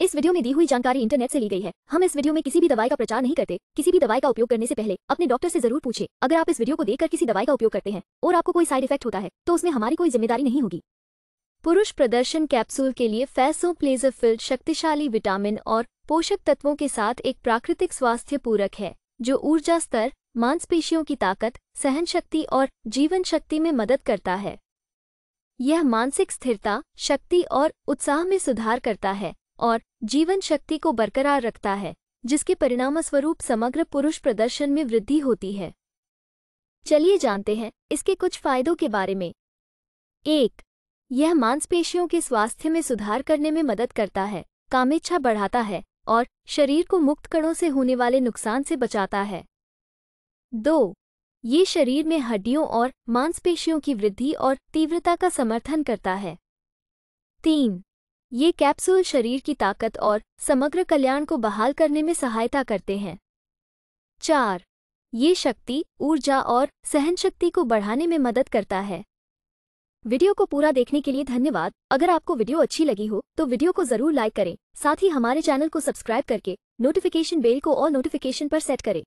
इस वीडियो में दी हुई जानकारी इंटरनेट से ली गई है हम इस वीडियो में किसी भी दवाई का प्रचार नहीं करते किसी भी दवाई का उपयोग करने से पहले अपने डॉक्टर से जरूर पूछे अगर आप इस वीडियो को देखकर किसी दवाई का उपयोग करते हैं और आपको कोई साइड इफेक्ट होता है तो उसमें हमारी कोई जिम्मेदारी नहीं होगी पुरुष प्रदर्शन कैप्सूल के लिए फैसो प्लेजरफिल्ड शक्तिशाली विटामिन और पोषक तत्वों के साथ एक प्राकृतिक स्वास्थ्य पूरक है जो ऊर्जा स्तर मांसपेशियों की ताकत सहन शक्ति और जीवन शक्ति में मदद करता है यह मानसिक स्थिरता शक्ति और उत्साह में सुधार करता है और जीवन शक्ति को बरकरार रखता है जिसके परिणामस्वरूप समग्र पुरुष प्रदर्शन में वृद्धि होती है चलिए जानते हैं इसके कुछ फायदों के बारे में एक यह मांसपेशियों के स्वास्थ्य में सुधार करने में मदद करता है कामेच्छा बढ़ाता है और शरीर को मुक्त कणों से होने वाले नुकसान से बचाता है दो ये शरीर में हड्डियों और मांसपेशियों की वृद्धि और तीव्रता का समर्थन करता है तीन ये कैप्सूल शरीर की ताकत और समग्र कल्याण को बहाल करने में सहायता करते हैं चार ये शक्ति ऊर्जा और सहनशक्ति को बढ़ाने में मदद करता है वीडियो को पूरा देखने के लिए धन्यवाद अगर आपको वीडियो अच्छी लगी हो तो वीडियो को जरूर लाइक करें साथ ही हमारे चैनल को सब्सक्राइब करके नोटिफिकेशन बेल को और नोटिफिकेशन पर सेट करें